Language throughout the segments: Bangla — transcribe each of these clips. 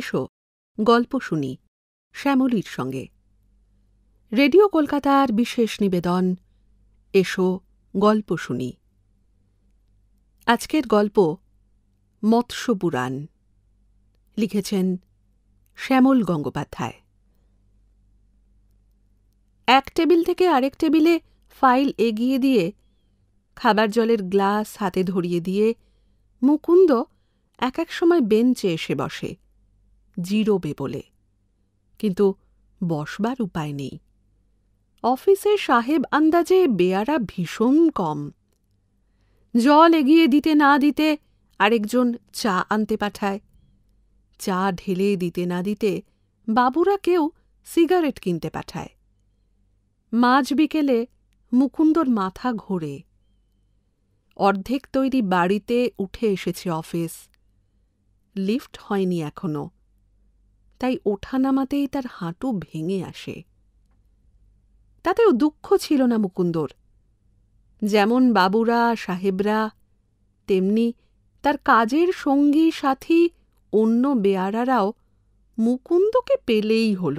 এসো গল্প শুনি শ্যামলীর সঙ্গে রেডিও কলকাতার বিশেষ নিবেদন এসো গল্প শুনি আজকের গল্প মৎস্যপুরাণ লিখেছেন শ্যামল গঙ্গোপাধ্যায় এক টেবিল থেকে আরেক টেবিলে ফাইল এগিয়ে দিয়ে খাবার জলের গ্লাস হাতে ধরিয়ে দিয়ে মুকুন্দ এক এক সময় বেঞ্চে এসে বসে জিরোবে বলে কিন্তু বসবার উপায় নেই অফিসে সাহেব আন্দাজে বেয়ারা ভীষণ কম জল এগিয়ে দিতে না দিতে আরেকজন চা আনতে পাঠায় চা ঢেলে দিতে না দিতে বাবুরা কেউ সিগারেট কিনতে পাঠায় মাঝ বিকেলে মুকুন্দর মাথা ঘোরে অর্ধেক তৈরি বাড়িতে উঠে এসেছে অফিস লিফট হয়নি এখনো তাই ওঠা নামাতেই তার হাঁটু ভেঙে আসে তাতেও দুঃখ ছিল না মুকুন্দর যেমন বাবুরা সাহেবরা তেমনি তার কাজের সঙ্গী সাথী অন্য বেয়ারারাও মুকুন্দকে পেলেই হল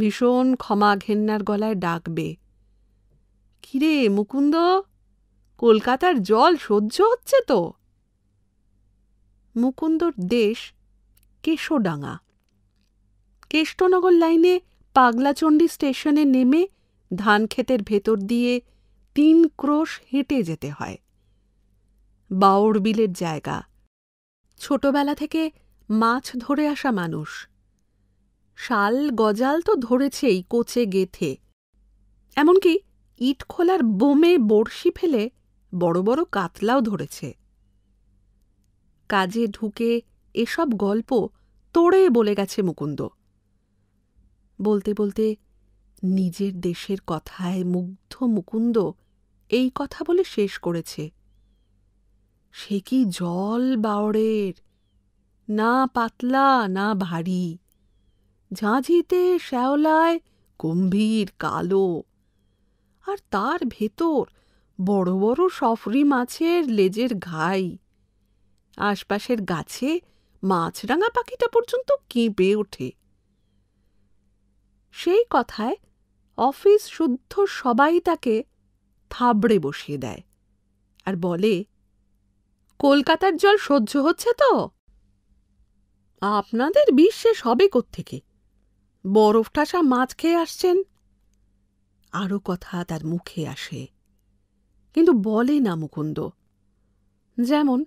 ভীষণ ক্ষমা ঘেন্নার গলায় ডাকবে কিরে মুকুন্দ কলকাতার জল সহ্য হচ্ছে তো মুকুন্দর দেশ কেশোডাঙ্গা কেষ্টনগর লাইনে পাগলাচণ্ডী স্টেশনে নেমে ধানক্ষেতের ভেতর দিয়ে তিন ক্রোশ হেঁটে যেতে হয় বাওর জায়গা ছোটবেলা থেকে মাছ ধরে আসা মানুষ শাল গজাল তো ধরেছেই কোচে গেথে এমনকি ইটখোলার বোমে বড়শি ফেলে বড় বড় কাতলাও ধরেছে কাজে ঢুকে এসব গল্প তোড়ে বলে গেছে মুকুন্দ বলতে বলতে নিজের দেশের কথায় মুগ্ধ মুকুন্দ এই কথা বলে শেষ করেছে সে কি জল বাওড়ের না পাতলা না ভারী ঝাঁঝিতে শ্যাওলায় গম্ভীর কালো আর তার ভেতর বড় বড় সফরি মাছের লেজের ঘাই আশপাশের গাছে মাছরাঙা পাখিটা পর্যন্ত কেঁপে ওঠে সেই কথায় অফিস শুদ্ধ সবাই তাকে থাবড়ে বসিয়ে দেয় আর বলে কলকাতার জল সহ্য হচ্ছে তো আপনাদের বিশ্বে সবে থেকে বরফ ঠাসা মাছ খেয়ে আসছেন আরও কথা তার মুখে আসে কিন্তু বলে না মুকুন্দ যেমন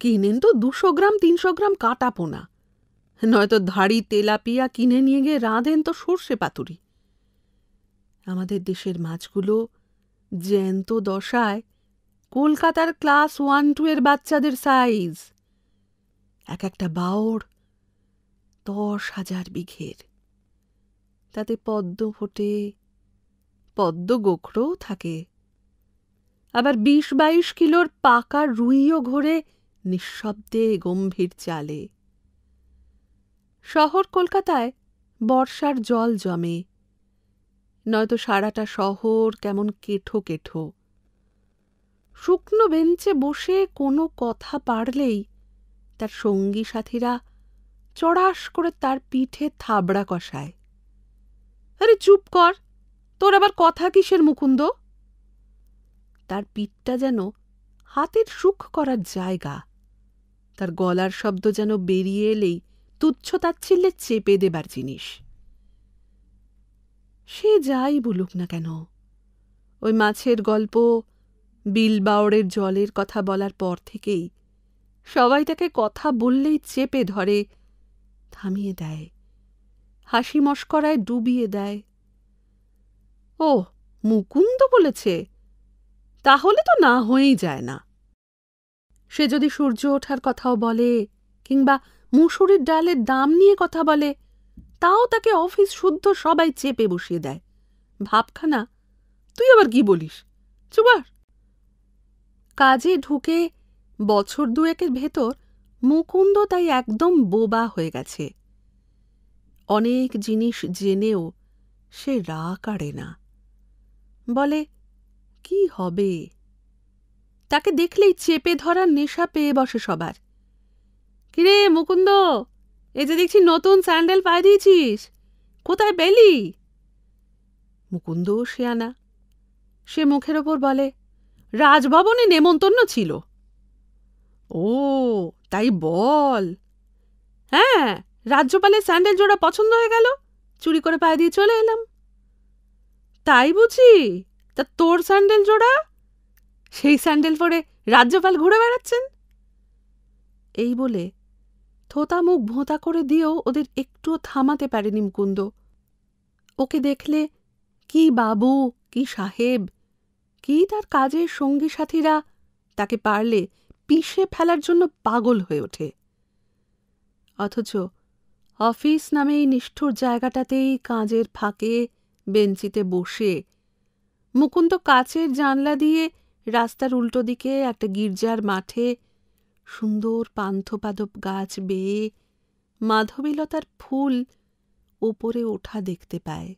কিনেন তো দুশো গ্রাম তিনশো গ্রাম কাটা পোনা নয়তো ধাড়ি তেলাপিয়া কিনে নিয়ে গিয়ে রাঁধেন তো সর্ষে পাতুরি আমাদের দেশের মাছগুলো জ্যান্ত দশায় কলকাতার ক্লাস ওয়ান টু এর বাচ্চাদের সাইজ এক একটা বাওর দশ হাজার বিঘের তাতে পদ্ম ফোটে পদ্ম গোখরও থাকে আবার বিশ বাইশ কিলোর পাকা রুইও ঘোরে নিঃশব্দে গম্ভীর চালে শহর কলকাতায় বর্ষার জল জমে নয়তো সারাটা শহর কেমন কেঠো কেঠো শুকনো বেঞ্চে বসে কোনো কথা পারলেই তার সঙ্গী সাথীরা চড়াস করে তার পিঠে থাবড়া কষায় আরে চুপ কর তোর আবার কথা কিসের মুকুন্দ তার পিঠটা যেন হাতের সুখ করার জায়গা তার গলার শব্দ যেন বেরিয়ে এলেই তুচ্ছ তাচ্ছিল্যে চেপে দেবার জিনিস সে যাই বলুক না কেন ওই মাছের গল্প বিল বাওড়ের জলের কথা বলার পর থেকেই সবাই তাকে কথা বললেই চেপে ধরে থামিয়ে দেয় হাসি মস্করায় ডুবিয়ে দেয় ও মুকুন্দ বলেছে তাহলে তো না হয়েই যায় না সে যদি সূর্য ওঠার কথাও বলে কিংবা মুসুরির ডালের দাম নিয়ে কথা বলে তাও তাকে অফিস শুদ্ধ সবাই চেপে বসিয়ে দেয় ভাবখানা তুই আবার কি বলিস চুবার কাজে ঢুকে বছর দুয়েকের ভেতর মুকুন্দ তাই একদম বোবা হয়ে গেছে অনেক জিনিস জেনেও সে রা কাড়ে না বলে কি হবে তাকে দেখলেই চেপে ধরার নেশা পেয়ে বসে সবার কিরে মুকুন্দ এ যে দেখছি নতুন স্যান্ডেল পায়ে দিয়েছিস কোথায় পেলি মুকুন্দও সে আনা সে মুখের ওপর বলে রাজভবনে নেমন্তন্ন ছিল ও তাই বল হ্যাঁ রাজ্যপালের স্যান্ডেল জোড়া পছন্দ হয়ে গেল চুরি করে পায়ে দিয়ে চলে এলাম তাই বুঝি তা তোর স্যান্ডেল জোড়া সেই স্যান্ডেল পরে রাজ্যপাল ঘুরে বেড়াচ্ছেন এই বলে থোতা মুখ ভোঁতা করে দিয়েও ওদের একটুও থামাতে পারেনি মুকুন্দ ওকে দেখলে কি বাবু কি সাহেব কি তার কাজের সঙ্গী সাথীরা তাকে পারলে পিষে ফেলার জন্য পাগল হয়ে ওঠে অথচ অফিস নামে এই নিষ্ঠুর জায়গাটাতেই কাজের ফাঁকে বেঞ্চিতে বসে মুকুন্দ কাচের জানলা দিয়ে রাস্তার উল্টো দিকে একটা গির্জার মাঠে সুন্দর পান্থপাদব গাছ বেয়ে মাধবীলতার ফুল ওপরে ওঠা দেখতে পায়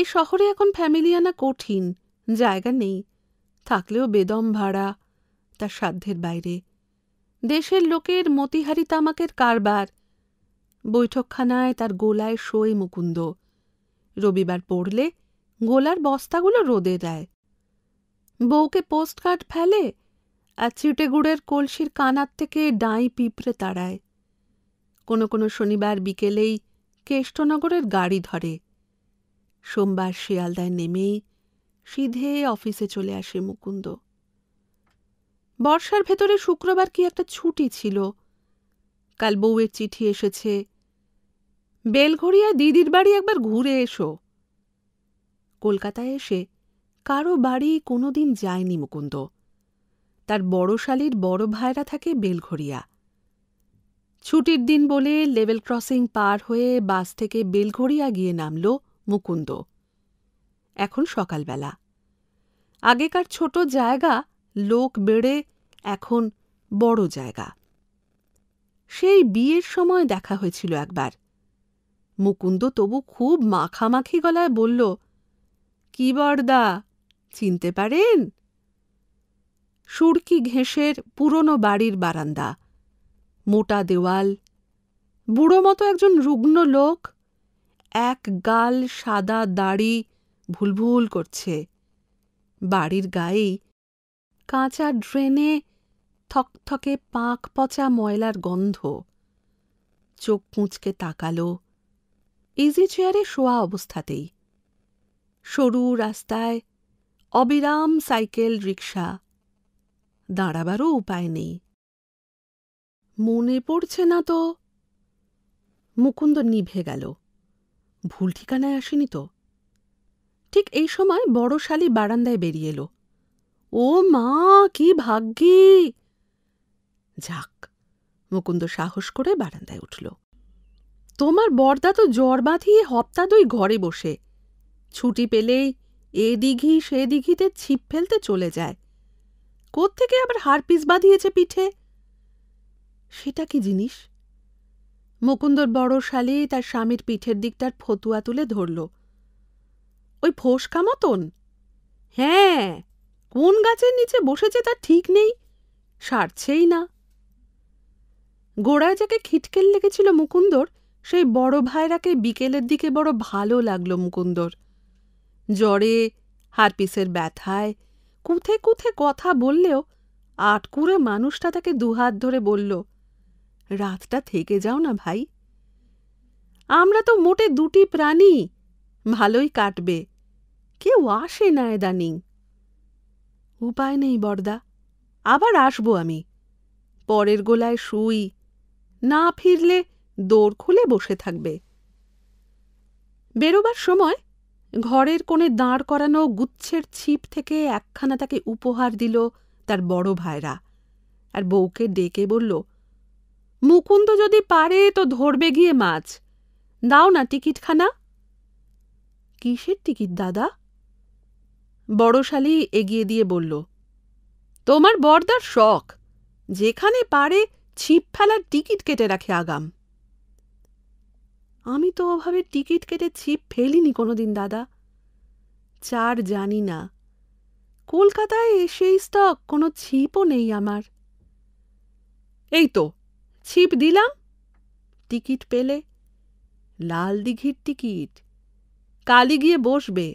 এ শহরে এখন ফ্যামিলি আনা কঠিন জায়গা নেই থাকলেও বেদম ভাড়া তার সাধ্যের বাইরে দেশের লোকের মতিহারি তামাকের কারবার বৈঠকখানায় তার গোলায় সই মুকুন্দ রবিবার পড়লে গোলার বস্তাগুলো রোদে দেয় বউকে পোস্টকার্ড ফেলে আর চিটেগুড়ের গুড়ের কলসির কানার থেকে ডাঁই পিঁপড়ে তাড়ায় কোনো কোনো শনিবার বিকেলেই কেষ্টনগরের গাড়ি ধরে সোমবার শিয়ালদায় নেমেই সিধে অফিসে চলে আসে মুকুন্দ বর্ষার ভেতরে শুক্রবার কি একটা ছুটি ছিল কাল বউয়ের চিঠি এসেছে বেলঘড়িয়া দিদির বাড়ি একবার ঘুরে এসো কলকাতায় এসে কারো বাড়ি কোনোদিন যায়নি মুকুন্দ তার বড় শালির বড় ভাইরা থাকে বেলঘরিয়া ছুটির দিন বলে লেভেল ক্রসিং পার হয়ে বাস থেকে বেলঘরিয়া গিয়ে নামল মুকুন্দ এখন সকালবেলা আগেকার ছোট জায়গা লোক বেড়ে এখন বড় জায়গা সেই বিয়ের সময় দেখা হয়েছিল একবার মুকুন্দ তবু খুব মাখামাখি গলায় বলল কি বর্দা চিনতে পারেন সুরকি ঘেঁষের পুরনো বাড়ির বারান্দা মোটা দেওয়াল বুড়ো মতো একজন রুগ্ন লোক এক গাল সাদা দাড়ি ভুলভুল করছে বাড়ির গায়েই কাঁচা ড্রেনে থকথকে পাঁক পচা ময়লার গন্ধ চোখ কুঁচকে তাকালো ইজি চেয়ারে শোয়া অবস্থাতেই সরু রাস্তায় অবিরাম সাইকেল রিক্সা দাঁড়াবারও উপায় নেই মনে পড়ছে না তো মুকুন্দ নিভে গেল ভুল ঠিকানায় আসেনি তো ঠিক এই সময় বড় শালি বারান্দায় বেরিয়ে এলো ও মা কি ভাগ্যি যাক মুকুন্দ সাহস করে বারান্দায় উঠল তোমার বর্দা তো জ্বর বাঁধিয়ে হপ্তা দুই ঘরে বসে ছুটি পেলেই এ দিঘি সে দিঘিতে ছিপ ফেলতে চলে যায় কোত্থেকে আবার হারপিস বাঁধিয়েছে পিঠে সেটা কি জিনিস মুকুন্দর বড় শালি তার স্বামীর পিঠের দিকটার ফতুয়া তুলে ধরল ওই ফোসকা মতন হ্যাঁ কোন গাছের নিচে বসেছে তার ঠিক নেই সারছেই না গোড়ায় যাকে খিটকেল লেগেছিল মুকুন্দর সেই বড় ভাইরাকে বিকেলের দিকে বড় ভালো লাগলো মুকুন্দর জ্বরে হারপিসের ব্যথায় কুথে কুথে কথা বললেও আটকুরে মানুষটা তাকে দুহাত ধরে বলল রাতটা থেকে যাও না ভাই আমরা তো মোটে দুটি প্রাণী ভালোই কাটবে কেউ আসে না এদানিং উপায় নেই বর্দা আবার আসবো আমি পরের গোলায় শুই না ফিরলে দৌড় খুলে বসে থাকবে বেরোবার সময় ঘরের কোণে দাঁড় করানো গুচ্ছের ছিপ থেকে একখানা তাকে উপহার দিল তার বড় ভাইরা আর বউকে ডেকে বলল মুকুন্দ যদি পারে তো ধরবে গিয়ে মাছ দাও না টিকিটখানা কিসের টিকিট দাদা বড়শালী এগিয়ে দিয়ে বলল তোমার বর্দার শখ যেখানে পারে ছিপ ফেলার টিকিট কেটে রাখে আগাম আমি তো ওভাবে টিকিট কেটে ছিপ ফেলিনি কোনোদিন দাদা চার জানি না কলকাতায় সেই স্টক কোনো ছিপও নেই আমার এই তো ছিপ দিলাম টিকিট পেলে লাল দিঘির টিকিট কালি গিয়ে বসবে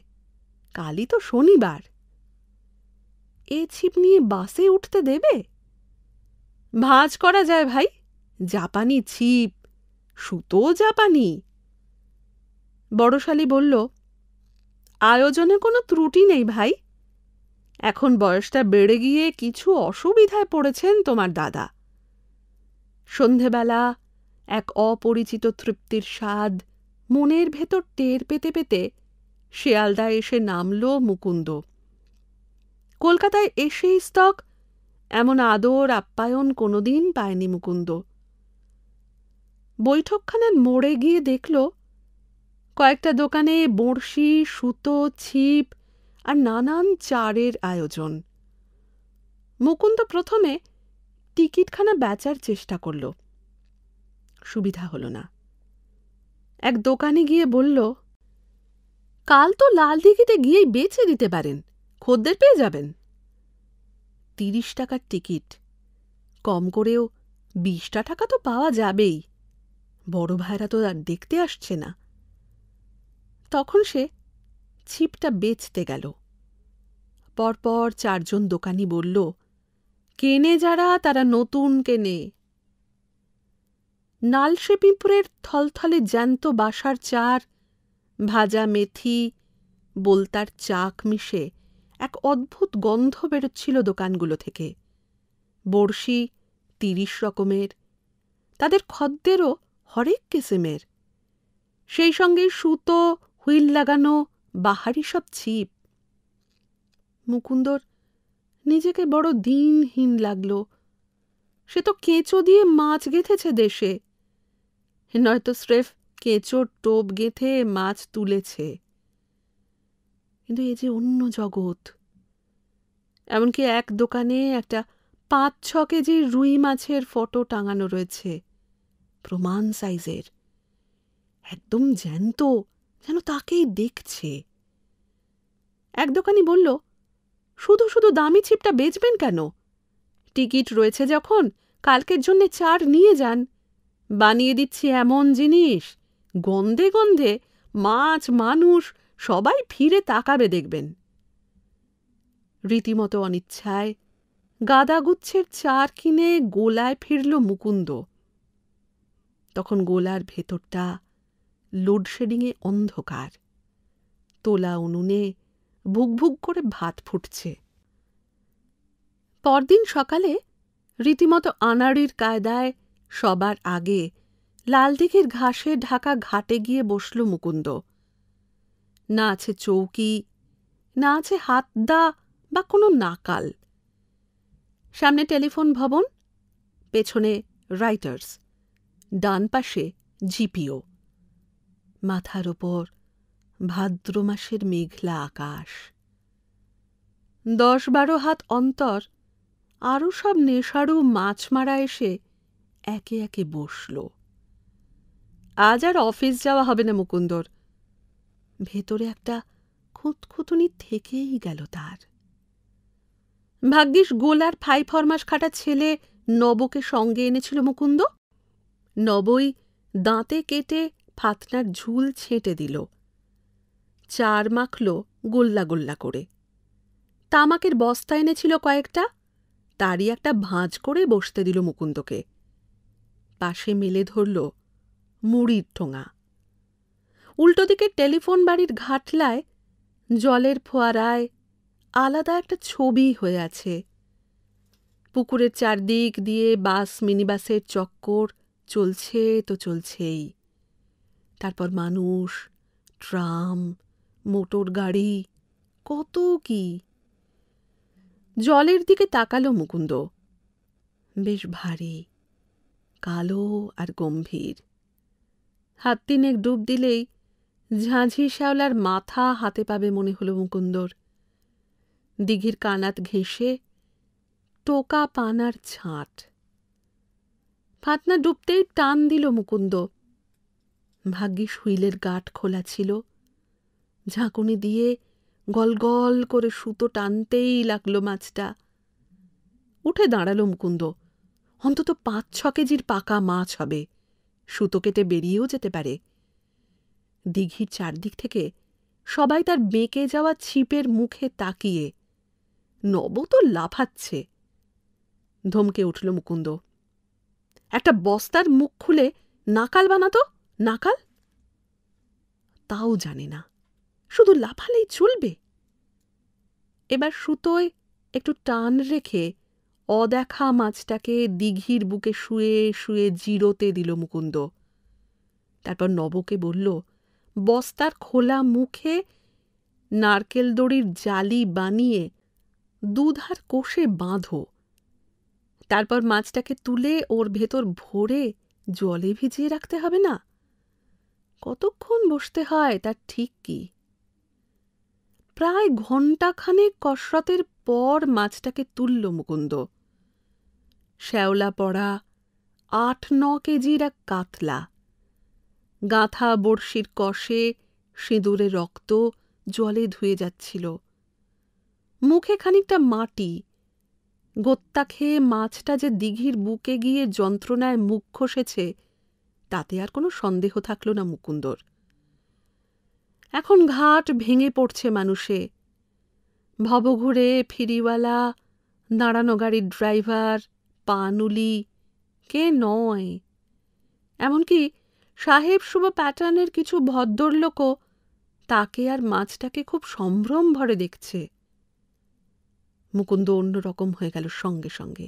কালি তো শনিবার এ ছিপ নিয়ে বাসে উঠতে দেবে ভাঁজ করা যায় ভাই জাপানি ছিপ সুতো জাপানি বড়শালী বলল আয়োজনে কোনো ত্রুটি নেই ভাই এখন বয়সটা বেড়ে গিয়ে কিছু অসুবিধায় পড়েছেন তোমার দাদা সন্ধেবেলা এক অপরিচিত তৃপ্তির স্বাদ মনের ভেতর টের পেতে পেতে শেয়ালদায় এসে নামল মুকুন্দ কলকাতায় এসেই স্তক এমন আদর আপ্যায়ন কোনোদিন পায়নি মুকুন্দ বৈঠকখানার মোড়ে গিয়ে দেখল কয়েকটা দোকানে বড়শি সুতো ছিপ আর নানান চারের আয়োজন মুকুন্দ প্রথমে টিকিটখানা বেচার চেষ্টা করল সুবিধা হল না এক দোকানে গিয়ে বলল কাল তো লাল দিঘিতে গিয়েই বেচে দিতে পারেন খদ্দের পেয়ে যাবেন তিরিশ টাকার টিকিট কম করেও বিশটা টাকা তো পাওয়া যাবেই বড় ভাইরা তো আর দেখতে আসছে না তখন সে ছিপটা বেচতে গেল পরপর চারজন দোকানি বলল কেনে যারা তারা নতুন কেনে নালসে পিঁপুরের থলথলে জ্যান্ত বাসার চার ভাজা মেথি বোলতার চাক মিশে এক অদ্ভুত গন্ধ বেরোচ্ছিল দোকানগুলো থেকে বড়শি তিরিশ রকমের তাদের খদ্দেরও হরেক কিসিমের সেই সঙ্গে সুতো হুইল লাগানো বাহারি সব ছিপ মুকুন্দর নিজেকে বড় দিনহীন লাগল সে তো কেঁচো দিয়ে মাছ গেঁথেছে দেশে নয়তো স্রেফ কেঁচোর টোপ গেঁথে মাছ তুলেছে কিন্তু এ যে অন্য জগৎ এমনকি এক দোকানে একটা পাঁচ ছ কেজি রুই মাছের ফটো টাঙানো রয়েছে প্রমাণ সাইজের একদম জ্যান্ত যেন তাকেই দেখছে এক দোকানি বলল শুধু শুধু দামি ছিপটা বেচবেন কেন টিকিট রয়েছে যখন কালকের জন্যে চার নিয়ে যান বানিয়ে দিচ্ছি এমন জিনিস গন্ধে গন্ধে মাছ মানুষ সবাই ফিরে তাকাবে দেখবেন রীতিমতো অনিচ্ছায় গাদাগুচ্ছের চার কিনে গোলায় ফিরল মুকুন্দ তখন গোলার ভেতরটা লোডশেডিংয়ে অন্ধকার তোলা উনুনে ভুক করে ভাত ফুটছে পরদিন সকালে রীতিমতো আনাড়ির কায়দায় সবার আগে লালদিঘির ঘাসে ঢাকা ঘাটে গিয়ে বসল মুকুন্দ না আছে চৌকি না আছে হাত দা বা কোনো নাকাল সামনে টেলিফোন ভবন পেছনে রাইটার্স ডান পাশে জিপিও মাথার ওপর ভাদ্র মাসের মেঘলা আকাশ দশ বারো হাত অন্তর আরও সব নেশারু মাছ মারা এসে একে একে বসল আজ আর অফিস যাওয়া হবে না মুকুন্দর ভেতরে একটা খুঁতখুতুনি থেকেই গেল তার ভাগ্যিস গোলার ফাই ফরমাস খাটা ছেলে নবকে সঙ্গে এনেছিল মুকুন্দ নবই দাঁতে কেটে ফাতনার ঝুল ছেঁটে দিল চার মাখল গোল্লা গোল্লা করে তামাকের বস্তা এনেছিল কয়েকটা তারই একটা ভাঁজ করে বসতে দিল মুকুন্দকে পাশে মেলে ধরল মুড়ির ঠোঙা উল্টো দিকে টেলিফোন বাড়ির ঘাটলায় জলের ফোয়ারায় আলাদা একটা ছবি হয়ে আছে পুকুরের চারদিক দিয়ে বাস মিনিবাসের চক্কর চলছে তো চলছেই তারপর মানুষ ট্রাম মোটর গাড়ি কত কি জলের দিকে তাকালো মুকুন্দ বেশ ভারী কালো আর গম্ভীর হাত তিনেক ডুব দিলেই ঝাঁঝি শ্যাওলার মাথা হাতে পাবে মনে হলো মুকুন্দর দিঘির কানাত ঘেঁষে টোকা পানার ছাঁট ফাতনা ডুবতেই টান দিল মুকুন্দ ভাগ্যিস হুইলের গাট খোলা ছিল ঝাঁকুনি দিয়ে গলগল করে সুতো টানতেই লাগলো মাছটা উঠে দাঁড়ালো মুকুন্দ অন্তত পাঁচ ছ কেজির পাকা মাছ হবে সুতো কেটে বেরিয়েও যেতে পারে দিঘির চারদিক থেকে সবাই তার বেঁকে যাওয়া ছিপের মুখে তাকিয়ে নব তো লাফাচ্ছে ধমকে উঠল মুকুন্দ একটা বস্তার মুখ খুলে নাকাল বানাতো নাকাল তাও জানে না শুধু লাফালেই চলবে এবার সুতোয় একটু টান রেখে অদেখা মাছটাকে দিঘির বুকে শুয়ে শুয়ে জিরোতে দিল মুকুন্দ তারপর নবকে বলল বস্তার খোলা মুখে নারকেল দড়ির জালি বানিয়ে দুধার কোষে বাঁধো তারপর মাছটাকে তুলে ওর ভেতর ভরে জলে ভিজিয়ে রাখতে হবে না কতক্ষণ বসতে হয় তার ঠিক কি প্রায় ঘণ্টাখানেক কসরতের পর মাছটাকে তুলল মুকুন্দ শ্যাওলা পড়া আট ন কেজির এক কাতলা গাঁথা বড়শির কষে সিঁদুরে রক্ত জলে ধুয়ে যাচ্ছিল মুখে খানিকটা মাটি গোত্তা খেয়ে মাছটা যে দিঘির বুকে গিয়ে যন্ত্রণায় মুখ খসেছে তাতে আর কোনো সন্দেহ থাকল না মুকুন্দর এখন ঘাট ভেঙে পড়ছে মানুষে ভবঘুরে ফিরিওয়ালা দাঁড়ানো গাড়ির ড্রাইভার পানুলি কে নয় এমনকি সাহেব শুভ প্যাটার্নের কিছু ভদ্রলোকও তাকে আর মাছটাকে খুব সম্ভ্রম ভরে দেখছে মুকুন্দ অন্যরকম হয়ে গেল সঙ্গে সঙ্গে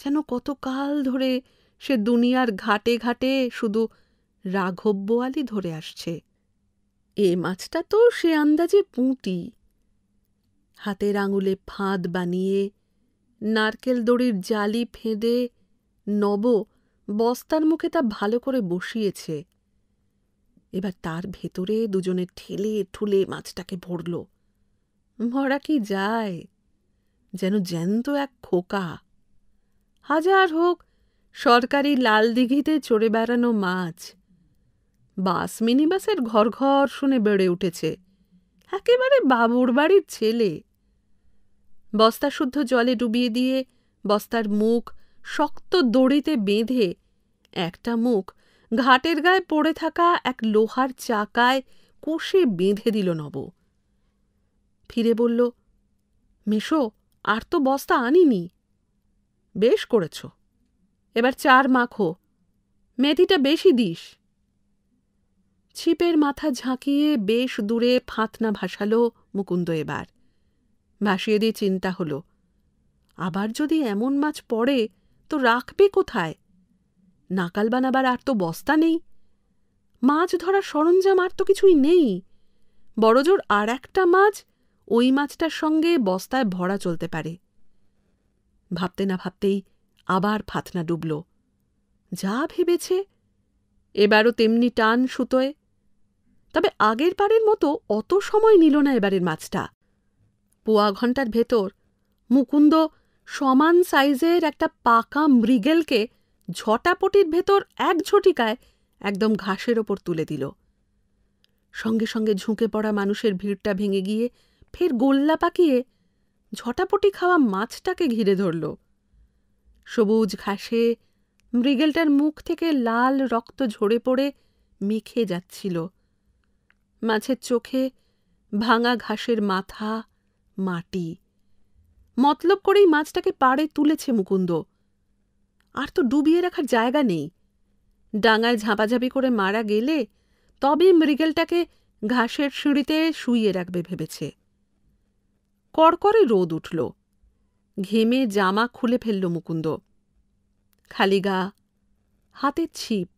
যেন কতকাল ধরে সে দুনিয়ার ঘাটে ঘাটে শুধু রাঘব বোয়ালি ধরে আসছে এ মাছটা তো সে আন্দাজে পুঁটি হাতের আঙুলে ফাঁদ বানিয়ে নারকেল দড়ির জালি ফেঁদে নব বস্তার মুখে তা ভালো করে বসিয়েছে এবার তার ভেতরে দুজনে ঠেলে ঠুলে মাছটাকে ভরল ভরা কি যায় যেন জ্যান্ত এক খোকা হাজার হোক সরকারি লাল দিঘিতে চড়ে বেড়ানো মাছ বাস মিনিবাসের ঘর ঘর শুনে বেড়ে উঠেছে একেবারে বাবুর বাড়ির ছেলে বস্তা শুদ্ধ জলে ডুবিয়ে দিয়ে বস্তার মুখ শক্ত দড়িতে বেঁধে একটা মুখ ঘাটের গায়ে পড়ে থাকা এক লোহার চাকায় কষে বেঁধে দিল নব ফিরে বলল মেশো আর তো বস্তা আনিনি বেশ করেছ এবার চার মাখো মেথিটা বেশি দিস ছিপের মাথা ঝাঁকিয়ে বেশ দূরে ফাঁতনা ভাসালো মুকুন্দ এবার ভাসিয়ে দিয়ে চিন্তা হলো আবার যদি এমন মাছ পড়ে তো রাখবে কোথায় নাকাল বানাবার আর তো বস্তা নেই মাছ ধরা সরঞ্জাম আর তো কিছুই নেই বড়জোর আর একটা মাছ ওই মাছটার সঙ্গে বস্তায় ভরা চলতে পারে ভাবতে না ভাবতেই আবার ফাতনা ডুবল যা ভেবেছে এবারও তেমনি টান সুতোয় তবে আগের পারের মতো অত সময় নিল না এবারের মাছটা পোয়া ঘন্টার ভেতর মুকুন্দ সমান সাইজের একটা পাকা মৃগেলকে ঝটাপটির ভেতর এক ঝটিকায় একদম ঘাসের ওপর তুলে দিল সঙ্গে সঙ্গে ঝুঁকে পড়া মানুষের ভিড়টা ভেঙে গিয়ে ফের গোল্লা পাকিয়ে ঝটাপটি খাওয়া মাছটাকে ঘিরে ধরল সবুজ ঘাসে মৃগেলটার মুখ থেকে লাল রক্ত ঝরে পড়ে মেখে যাচ্ছিল মাছের চোখে ভাঙা ঘাসের মাথা মাটি মতলব করেই মাছটাকে পাড়ে তুলেছে মুকুন্দ আর তো ডুবিয়ে রাখার জায়গা নেই ডাঙায় ঝাঁপাঝাঁপি করে মারা গেলে তবে মৃগেলটাকে ঘাসের সিঁড়িতে শুইয়ে রাখবে ভেবেছে কড়কড়ে রোদ উঠল ঘেমে জামা খুলে ফেলল মুকুন্দ খালি গা হাতে ছিপ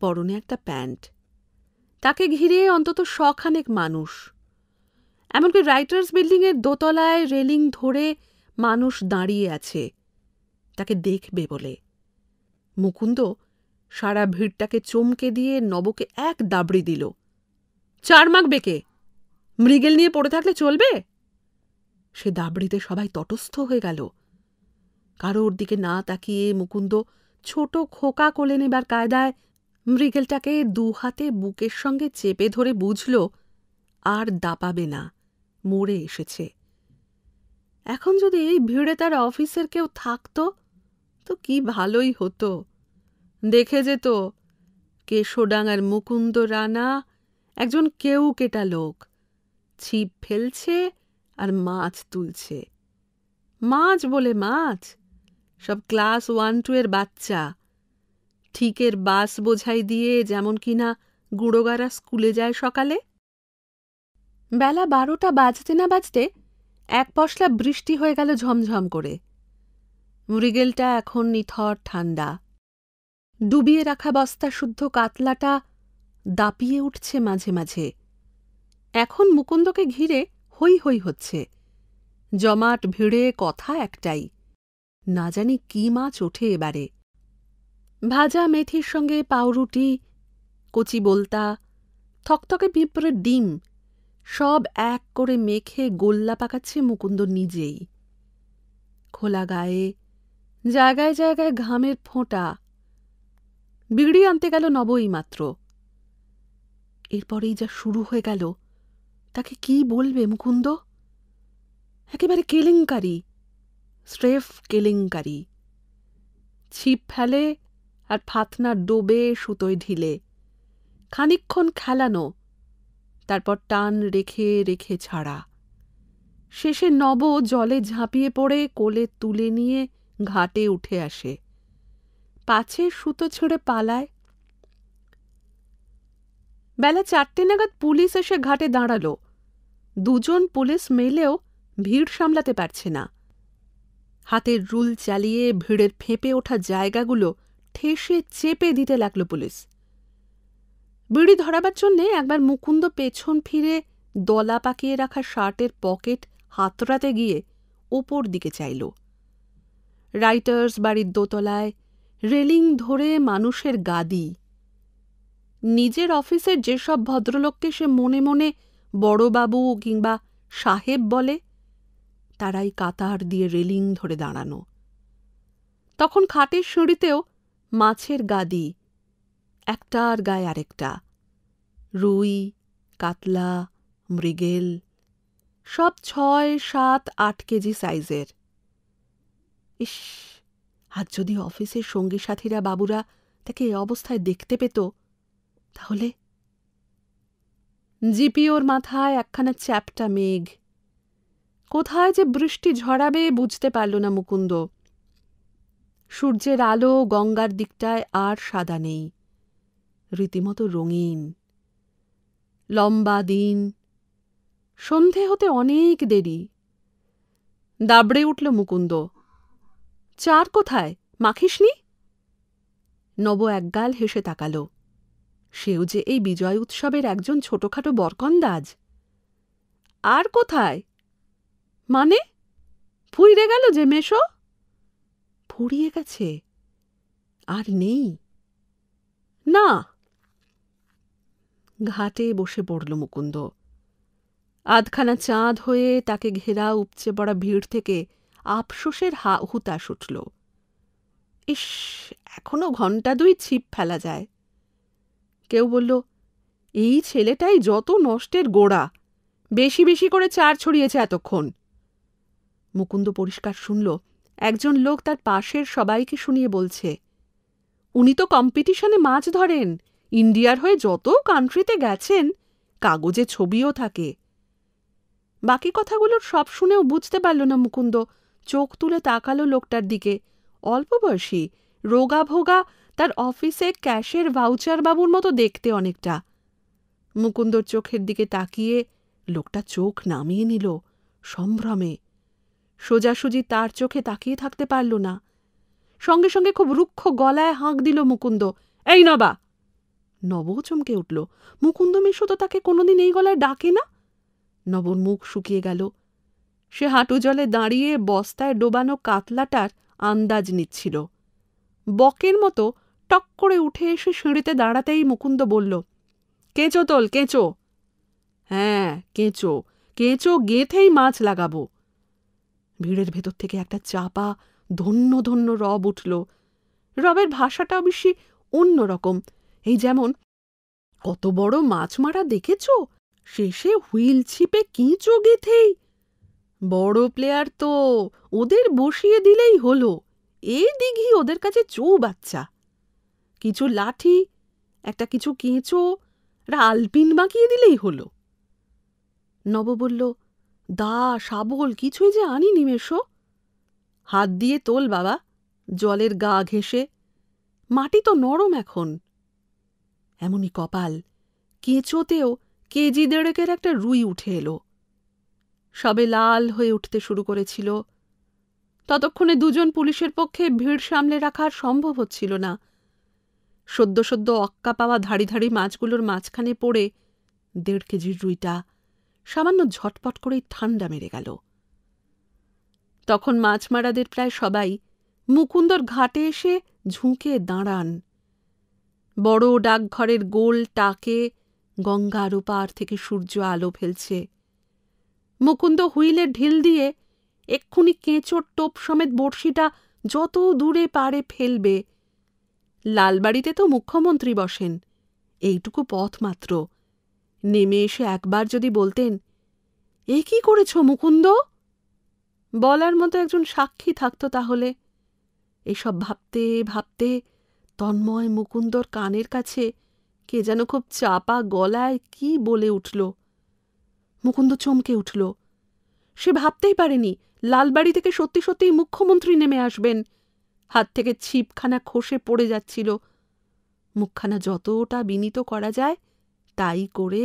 পরনে একটা প্যান্ট তাকে ঘিরে অন্তত শখানেক মানুষ এমনকি রাইটার্স বিল্ডিংয়ের দোতলায় রেলিং ধরে মানুষ দাঁড়িয়ে আছে তাকে দেখবে বলে মুকুন্দ সারা ভিড়টাকে চমকে দিয়ে নবকে এক দাবড়ি দিল চার মাগবে কে মৃগেল নিয়ে পড়ে থাকলে চলবে সে দাবড়িতে সবাই তটস্থ হয়ে গেল কারোর দিকে না তাকিয়ে মুকুন্দ ছোট খোকা কোলে নেবার কায়দায় মৃগেলটাকে দু হাতে বুকের সঙ্গে চেপে ধরে বুঝল আর দাপাবে না মরে এসেছে এখন যদি এই ভিড়ে তার অফিসের কেউ থাকতো তো কি ভালোই হতো দেখে যেত কেশোডাঙার মুকুন্দ রানা একজন কেউ কেটা লোক ছিপ ফেলছে আর মাছ তুলছে মাছ বলে মাছ সব ক্লাস ওয়ান টু এর বাচ্চা ঠিকের বাস বোঝাই দিয়ে যেমন কিনা গুড়োগারা স্কুলে যায় সকালে বেলা বারোটা বাজতে না বাজতে এক পশলা বৃষ্টি হয়ে গেল ঝমঝম করে মৃগেলটা এখন নিথর ঠান্ডা ডুবিয়ে রাখা বস্তা শুদ্ধ কাতলাটা দাপিয়ে উঠছে মাঝে মাঝে এখন মুকুন্দকে ঘিরে হৈ হৈ হচ্ছে জমাট ভিড়ে কথা একটাই না জানি কি মাছ ওঠে এবারে ভাজা মেথির সঙ্গে পাউরুটি কচি বলতা থকথকে পিঁপড়ের ডিম সব এক করে মেখে গোল্লা পাকাচ্ছে মুকুন্দ নিজেই খোলা গায়ে জায়গায় জায়গায় ঘামের ফোঁটা বিড়ি আনতে গেল নবই মাত্র এরপরেই যা শুরু হয়ে গেল তাকে কি বলবে মুকুন্দ একেবারে কেলেঙ্কারি স্রেফ কেলেঙ্কারি ছিপ ফেলে আর ফাতনা ডোবে সুতোয় ঢিলে খানিক্ষণ খেলানো তারপর টান রেখে রেখে ছাড়া শেষে নব জলে ঝাঁপিয়ে পড়ে কোলে তুলে নিয়ে ঘাটে উঠে আসে পাছে সুতো ছেড়ে পালায় বেলা চারটে নাগাদ পুলিশ এসে ঘাটে দাঁড়াল দুজন পুলিশ মেলেও ভিড় সামলাতে পারছে না হাতের রুল চালিয়ে ভিড়ের ফেঁপে ওঠা জায়গাগুলো ঠেসে চেপে দিতে লাগলো পুলিশ বিড়ি ধরাবার জন্যে একবার মুকুন্দ পেছন ফিরে দলা পাকিয়ে রাখা শার্টের পকেট হাতড়াতে গিয়ে ওপর দিকে চাইল রাইটার্স বাড়ির দোতলায় রেলিং ধরে মানুষের গাদি নিজের অফিসের যেসব ভদ্রলোককে সে মনে মনে বড়বাবু কিংবা সাহেব বলে তারাই কাতার দিয়ে রেলিং ধরে দাঁড়ানো তখন খাটের সিঁড়িতেও মাছের গাদি একটার গায়ে আরেকটা রুই কাতলা মৃগেল সব ছয় সাত আট কেজি সাইজের ইস আর যদি অফিসের সঙ্গী সাথীরা বাবুরা তাকে এ অবস্থায় দেখতে পেত তাহলে জিপিওর মাথায় একখানা চ্যাপটা মেঘ কোথায় যে বৃষ্টি ঝরাবে বুঝতে পারল না মুকুন্দ সূর্যের আলো গঙ্গার দিকটায় আর সাদা নেই রীতিমতো রঙিন লম্বা দিন সন্ধে হতে অনেক দেরি দাবড়ে উঠল মুকুন্দ চার কোথায় মাখিসনি নব একগাল হেসে তাকালো সেও যে এই বিজয় উৎসবের একজন ছোটখাটো বরকন্দাজ আর কোথায় মানে ফুইরে গেল যে মেশো ফুরিয়ে গেছে আর নেই না ঘাটে বসে পড়ল মুকুন্দ আধখানা চাঁদ হয়ে তাকে ঘেরা উপচে পড়া ভিড় থেকে আফসোসের হা হুতাশ উঠল ইস এখনো ঘন্টা দুই ছিপ ফেলা যায় কেউ বলল এই ছেলেটাই যত নষ্টের গোড়া বেশি বেশি করে চার ছড়িয়েছে এতক্ষণ মুকুন্দ পরিষ্কার শুনল একজন লোক তার পাশের সবাইকে শুনিয়ে বলছে উনি তো কম্পিটিশনে মাছ ধরেন ইন্ডিয়ার হয়ে যত কান্ট্রিতে গেছেন কাগজে ছবিও থাকে বাকি কথাগুলোর সব শুনেও বুঝতে পারল না মুকুন্দ চোখ তুলে তাকালো লোকটার দিকে অল্প বয়সী রোগা ভোগা তার অফিসে ক্যাশের ভাউচার বাবুর মতো দেখতে অনেকটা মুকুন্দর চোখের দিকে তাকিয়ে লোকটা চোখ নামিয়ে নিল সম্ভ্রমে সোজাসুজি তার চোখে তাকিয়ে থাকতে পারল না সঙ্গে সঙ্গে খুব রুক্ষ গলায় হাঁক দিল মুকুন্দ এই নবা নব চমকে উঠল মুকুন্দ মিশ্র তো তাকে কোনোদিন এই গলায় ডাকে না নবর মুখ শুকিয়ে গেল সে হাঁটু জলে দাঁড়িয়ে বস্তায় ডোবানো কাতলাটার আন্দাজ নিচ্ছিল বকের মতো টক করে উঠে এসে সিঁড়িতে দাঁড়াতেই মুকুন্দ বলল কেঁচো তোল কেঁচো হ্যাঁ কেঁচো কেঁচো গেঁথেই মাছ লাগাবো ভিড়ের ভেতর থেকে একটা চাপা ধন্য ধন্য রব উঠল রবের ভাষাটা বেশি অন্য রকম এই যেমন কত বড় মাছ মারা দেখেছ শেষে হুইল ছিপে কেঁচো গেঁথেই বড় প্লেয়ার তো ওদের বসিয়ে দিলেই হলো এই দিঘি ওদের কাছে চৌ বাচ্চা কিছু লাঠি একটা কিছু কেঁচো একটা আলপিন বাঁকিয়ে দিলেই হলো নব বলল দা শাবল কিছুই যে আনি নিমেষো হাত দিয়ে তোল বাবা জলের গা ঘেঁষে মাটি তো নরম এখন এমনই কপাল কেঁচোতেও কেজি দেড়েকের একটা রুই উঠে এলো সবে লাল হয়ে উঠতে শুরু করেছিল ততক্ষণে দুজন পুলিশের পক্ষে ভিড় সামলে রাখা সম্ভব হচ্ছিল না সদ্য সদ্য অক্কা পাওয়া ধাড়ি ধাড়ি মাছগুলোর মাঝখানে পড়ে দেড় কেজির রুইটা সামান্য ঝটপট করেই ঠান্ডা মেরে গেল তখন মাছ মারাদের প্রায় সবাই মুকুন্দর ঘাটে এসে ঝুঁকে দাঁড়ান বড় ডাকঘরের গোল টাকে গঙ্গার ওপার থেকে সূর্য আলো ফেলছে মুকুন্দ হুইলের ঢিল দিয়ে এক্ষুনি কেঁচোর টোপ সমেত বড়শিটা যত দূরে পারে ফেলবে লালবাড়িতে তো মুখ্যমন্ত্রী বসেন এইটুকু পথ মাত্র নেমে এসে একবার যদি বলতেন এ কি করেছ মুকুন্দ বলার মতো একজন সাক্ষী থাকত তাহলে এসব ভাবতে ভাবতে তন্ময় মুকুন্দর কানের কাছে কে যেন খুব চাপা গলায় কি বলে উঠল মুকুন্দ চমকে উঠল সে ভাবতেই পারেনি লালবাড়ি থেকে সত্যি সত্যিই মুখ্যমন্ত্রী নেমে আসবেন হাত থেকে ছিপখানা খসে পড়ে যাচ্ছিল মুখখানা যতটা বিনীত করা যায় তাই করে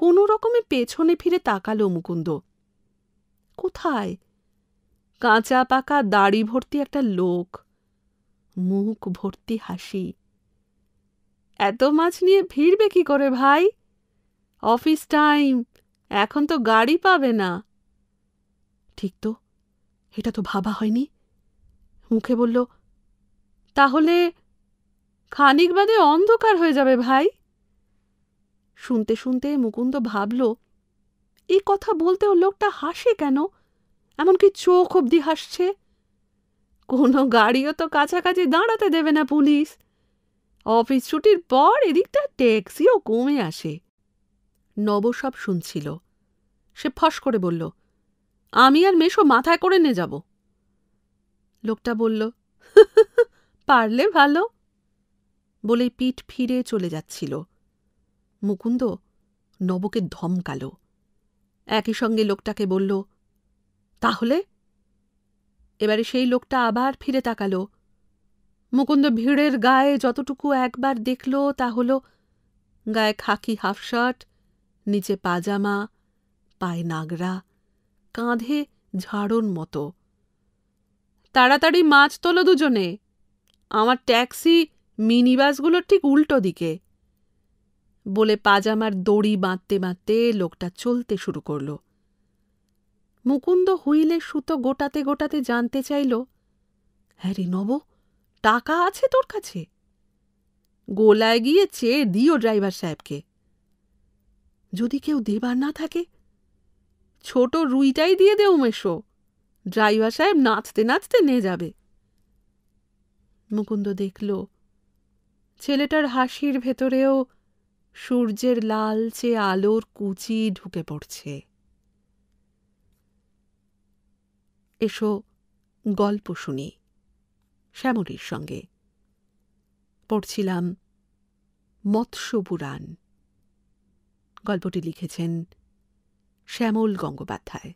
কোনো রকমে পেছনে ফিরে তাকালো মুকুন্দ কোথায় কাঁচা পাকা দাড়ি ভর্তি একটা লোক মুখ ভর্তি হাসি এত মাছ নিয়ে ভিড়বে কি করে ভাই অফিস টাইম এখন তো গাড়ি পাবে না ঠিক তো এটা তো ভাবা হয়নি মুখে বলল তাহলে খানিক বাদে অন্ধকার হয়ে যাবে ভাই শুনতে শুনতে মুকুন্দ ভাবল এই কথা বলতেও লোকটা হাসে কেন এমনকি চোখ অব্দি হাসছে কোনো গাড়িও তো কাছাকাছি দাঁড়াতে দেবে না পুলিশ অফিস ছুটির পর এদিকটা ট্যাক্সিও কমে আসে নব সব শুনছিল সে ফস করে বলল আমি আর মেশো মাথায় করে নিয়ে যাব লোকটা বলল পারলে ভালো বলে পিঠ ফিরে চলে যাচ্ছিল মুকুন্দ নবকে ধমকালো একই সঙ্গে লোকটাকে বলল তাহলে এবারে সেই লোকটা আবার ফিরে তাকাল মুকুন্দ ভিড়ের গায়ে যতটুকু একবার দেখল তা হল গায়ে খাকি হাফশার্ট নিচে পাজামা পায়ে নাগরা কাঁধে ঝাড়ন মতো তাড়াতাড়ি মাছ তোলো দুজনে আমার ট্যাক্সি মিনি বাসগুলোর ঠিক উল্টো দিকে বলে পাজামার দড়ি বাঁধতে বাঁধতে লোকটা চলতে শুরু করল মুকুন্দ হুইলের সুতো গোটাতে গোটাতে জানতে চাইল হ্যারি নব টাকা আছে তোর কাছে গোলায় গিয়ে চেয়ে দিও ড্রাইভার সাহেবকে যদি কেউ দেবার না থাকে ছোট রুইটাই দিয়ে দেও মেশো ড্রাইভার সাহেব নাচতে নাচতে নিয়ে যাবে মুকুন্দ দেখল ছেলেটার হাসির ভেতরেও সূর্যের লালচে আলোর কুচি ঢুকে পড়ছে এসো গল্প শুনি শ্যামলীর সঙ্গে পড়ছিলাম মৎস্যপুরাণ গল্পটি লিখেছেন শ্যামল গঙ্গোপাধ্যায়